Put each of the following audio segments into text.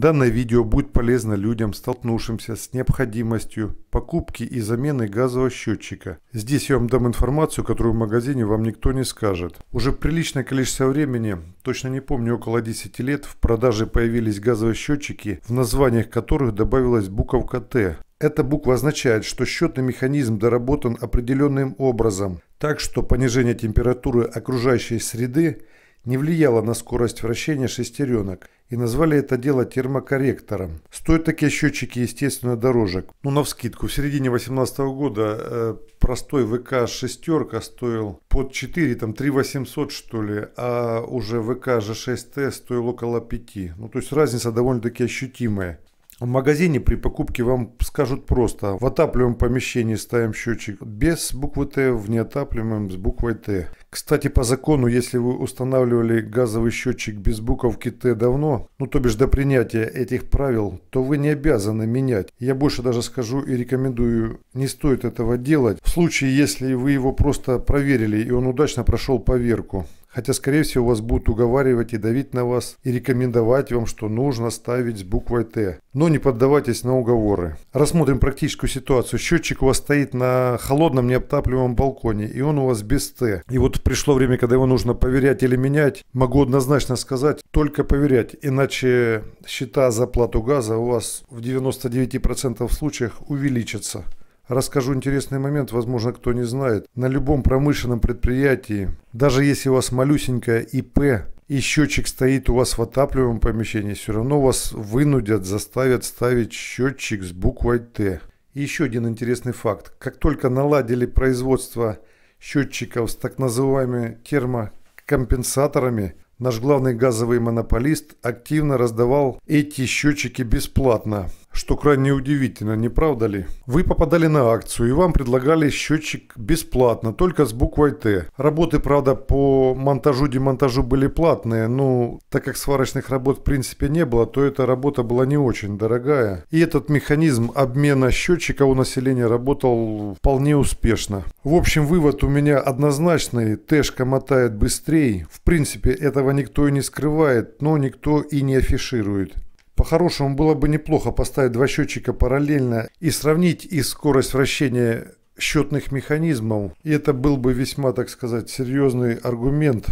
Данное видео будет полезно людям, столкнувшимся с необходимостью покупки и замены газового счетчика. Здесь я вам дам информацию, которую в магазине вам никто не скажет. Уже приличное количество времени, точно не помню, около 10 лет, в продаже появились газовые счетчики, в названиях которых добавилась буковка «Т». Эта буква означает, что счетный механизм доработан определенным образом, так что понижение температуры окружающей среды не влияло на скорость вращения шестеренок и назвали это дело термокорректором. Стоят такие счетчики, естественно, дорожек, Ну, навскидку, в середине 2018 года э, простой ВК шестерка стоил под 4, там 3 800 что ли, а уже ВК G6T стоил около 5. Ну, то есть разница довольно-таки ощутимая. В магазине при покупке вам скажут просто в отапливаемом помещении ставим счетчик без буквы Т, в неотапливаемом с буквой Т. Кстати, по закону, если вы устанавливали газовый счетчик без буковки Т давно, ну то бишь до принятия этих правил, то вы не обязаны менять. Я больше даже скажу и рекомендую, не стоит этого делать. В случае, если вы его просто проверили и он удачно прошел поверку. Хотя, скорее всего, вас будут уговаривать и давить на вас, и рекомендовать вам, что нужно ставить с буквой «Т». Но не поддавайтесь на уговоры. Рассмотрим практическую ситуацию. Счетчик у вас стоит на холодном необтапливаемом балконе, и он у вас без «Т». И вот пришло время, когда его нужно поверять или менять. Могу однозначно сказать, только поверять. иначе счета за плату газа у вас в 99% случаев увеличатся. Расскажу интересный момент, возможно, кто не знает. На любом промышленном предприятии, даже если у вас малюсенькая ИП, и счетчик стоит у вас в отапливаемом помещении, все равно вас вынудят, заставят ставить счетчик с буквой «Т». И еще один интересный факт. Как только наладили производство счетчиков с так называемыми термокомпенсаторами, наш главный газовый монополист активно раздавал эти счетчики бесплатно что крайне удивительно, не правда ли? Вы попадали на акцию и вам предлагали счетчик бесплатно, только с буквой Т. Работы, правда, по монтажу-демонтажу были платные, но так как сварочных работ в принципе не было, то эта работа была не очень дорогая. И этот механизм обмена счетчика у населения работал вполне успешно. В общем, вывод у меня однозначный. Тэшка мотает быстрее. В принципе, этого никто и не скрывает, но никто и не афиширует. По-хорошему было бы неплохо поставить два счетчика параллельно и сравнить их скорость вращения счетных механизмов. И это был бы весьма, так сказать, серьезный аргумент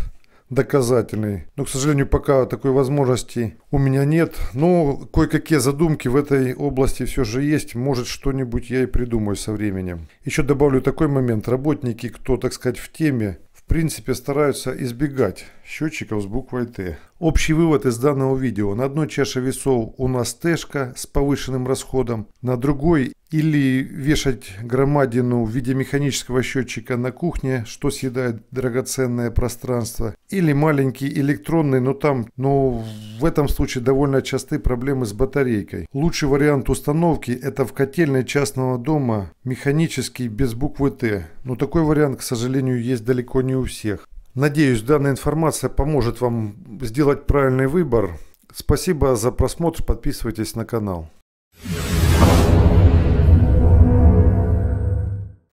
доказательный. Но, к сожалению, пока такой возможности у меня нет. Но кое-какие задумки в этой области все же есть. Может, что-нибудь я и придумаю со временем. Еще добавлю такой момент. Работники, кто, так сказать, в теме, принципе стараются избегать счетчиков с буквой Т. Общий вывод из данного видео. На одной чаше весов у нас Тэшка с повышенным расходом, на другой или вешать громадину в виде механического счетчика на кухне, что съедает драгоценное пространство, или маленький электронный, но там, но в этом случае довольно часты проблемы с батарейкой. Лучший вариант установки это в котельной частного дома, механический, без буквы Т, но такой вариант, к сожалению, есть далеко не у всех. Надеюсь, данная информация поможет вам сделать правильный выбор. Спасибо за просмотр, подписывайтесь на канал.